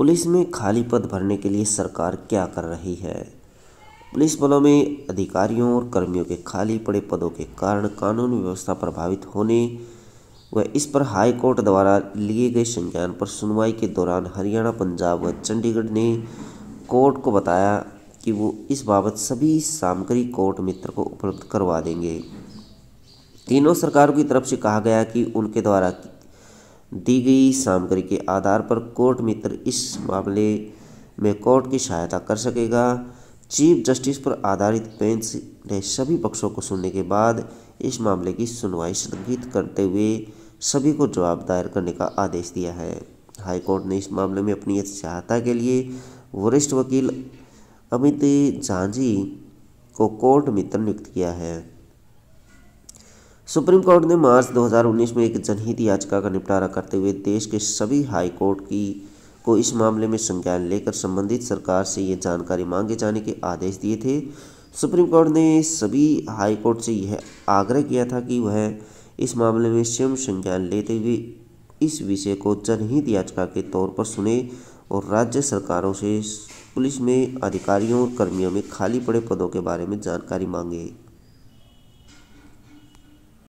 police में खाली पद भरने के लिए सरकार क्या कर रही है पुलिस बलों में अधिकारियों और कर्मियों के खाली पड़े पदों के कारण कानून व्यवस्था प्रभावित होने व इस पर हाई कोर्ट द्वारा लिए गए संज्ञान पर सुनवाई के दौरान हरियाणा पंजाब व चंडीगढ़ ने कोर्ट को बताया कि वो इस बाबत सभी सामग्री कोर्ट मित्र को उपलब्ध करवा देंगे तीनों सरकारों की तरफ से कहा गया कि उनके द्वारा दी गई सामग्री के आधार पर कोर्ट मित्र इस मामले में कोर्ट की सहायता कर सकेगा चीफ जस्टिस पर आधारित बेंच ने सभी पक्षों को सुनने के बाद इस मामले की सुनवाई स्थगित करते हुए सभी को जवाब दायर करने का आदेश दिया है हाईकोर्ट ने इस मामले में अपनी सहायता के लिए वरिष्ठ वकील अमित झांझी को कोर्ट मित्र नियुक्त किया है सुप्रीम कोर्ट ने मार्च 2019 में एक जनहित याचिका का निपटारा करते हुए देश के सभी हाई कोर्ट की को इस मामले में संज्ञान लेकर संबंधित सरकार से ये जानकारी मांगे जाने के आदेश दिए थे सुप्रीम कोर्ट ने सभी हाई कोर्ट से यह आग्रह किया था कि वह इस मामले में स्वयं संज्ञान लेते हुए इस विषय को जनहित याचिका के तौर पर सुने और राज्य सरकारों से पुलिस में अधिकारियों और कर्मियों में खाली पड़े पदों के बारे में जानकारी मांगे